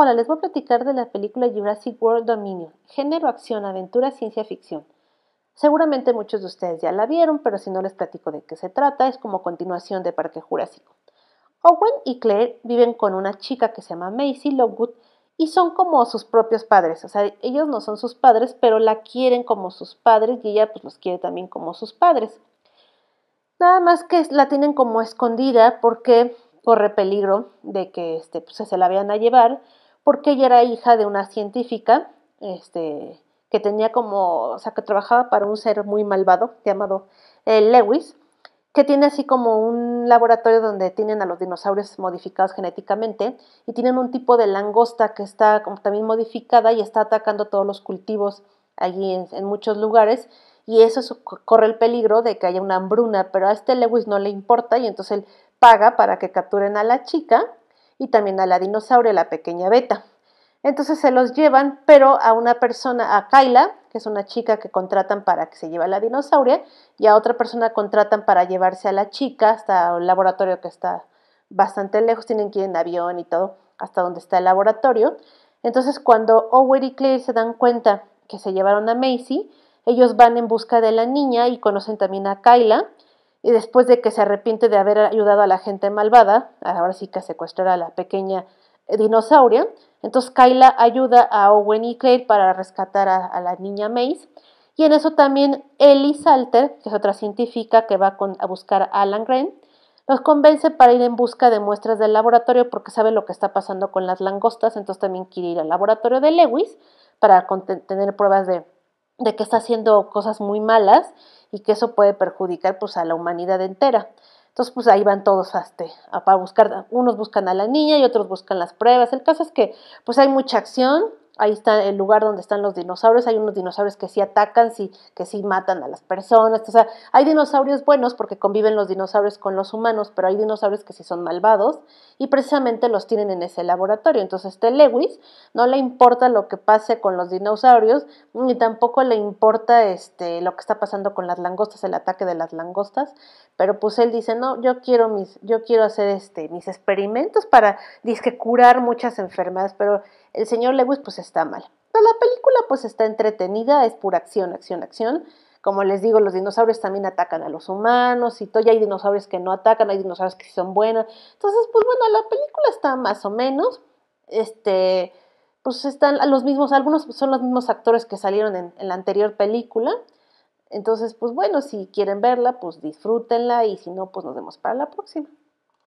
Hola, les voy a platicar de la película Jurassic World Dominion, género, acción, aventura, ciencia ficción. Seguramente muchos de ustedes ya la vieron, pero si no les platico de qué se trata, es como continuación de Parque Jurásico. Owen y Claire viven con una chica que se llama Maisie Lockwood y son como sus propios padres, o sea, ellos no son sus padres, pero la quieren como sus padres y ella pues los quiere también como sus padres. Nada más que la tienen como escondida porque corre peligro de que este, pues, se la vayan a llevar porque ella era hija de una científica este, que tenía como, o sea, que trabajaba para un ser muy malvado llamado eh, Lewis, que tiene así como un laboratorio donde tienen a los dinosaurios modificados genéticamente y tienen un tipo de langosta que está también modificada y está atacando todos los cultivos allí en, muchos lugares y eso corre el peligro de que haya una hambruna, pero a este Lewis no le importa y entonces él paga para que capturen a la chica y también a la dinosauria, la pequeña beta. Entonces se los llevan, pero a una persona, a Kyla, que es una chica que contratan para que se lleve a la dinosauria, y a otra persona contratan para llevarse a la chica hasta un laboratorio que está bastante lejos, tienen que ir en avión y todo, hasta donde está el laboratorio. Entonces cuando Owen y Claire se dan cuenta que se llevaron a Macy, ellos van en busca de la niña y conocen también a Kyla, y después de que se arrepiente de haber ayudado a la gente malvada, ahora sí que secuestrar a la pequeña eh, dinosauria, entonces Kyla ayuda a Owen y Claire para rescatar a, la niña Mace. Y en eso también Ellie Salter, que es otra científica que va a buscar a Alan Grant, los convence para ir en busca de muestras del laboratorio porque sabe lo que está pasando con las langostas, entonces también quiere ir al laboratorio de Lewis para tener pruebas de, de que está haciendo cosas muy malas y que eso puede perjudicar pues a la humanidad entera. Entonces, pues ahí van todos este, a para buscar, unos buscan a la niña y otros buscan las pruebas. El caso es que pues hay mucha acción, ahí está el lugar donde están los dinosaurios, hay unos dinosaurios que sí atacan, sí, que sí matan a las personas, o sea, hay dinosaurios buenos porque conviven los dinosaurios con los humanos, pero hay dinosaurios que sí son malvados y precisamente los tienen en ese laboratorio. Entonces, este Lewis no le importa lo que pase con los dinosaurios, ni tampoco le importa este, lo que está pasando con las langostas, el ataque de las langostas, pero pues él dice, no, yo quiero, mis, yo quiero hacer este, mis experimentos para, dice, curar muchas enfermedades, pero el señor Lewis pues está mal. la película pues está entretenida, es pura acción, acción, acción. Como les digo, los dinosaurios también atacan a los humanos y todavía hay dinosaurios que no atacan, hay dinosaurios que son buenos. Entonces, pues bueno, la película está más o menos, este, pues están los mismos, algunos son los mismos actores que salieron en la anterior película. Entonces, pues bueno, si quieren verla, pues disfrútenla y si no, pues nos vemos para la próxima.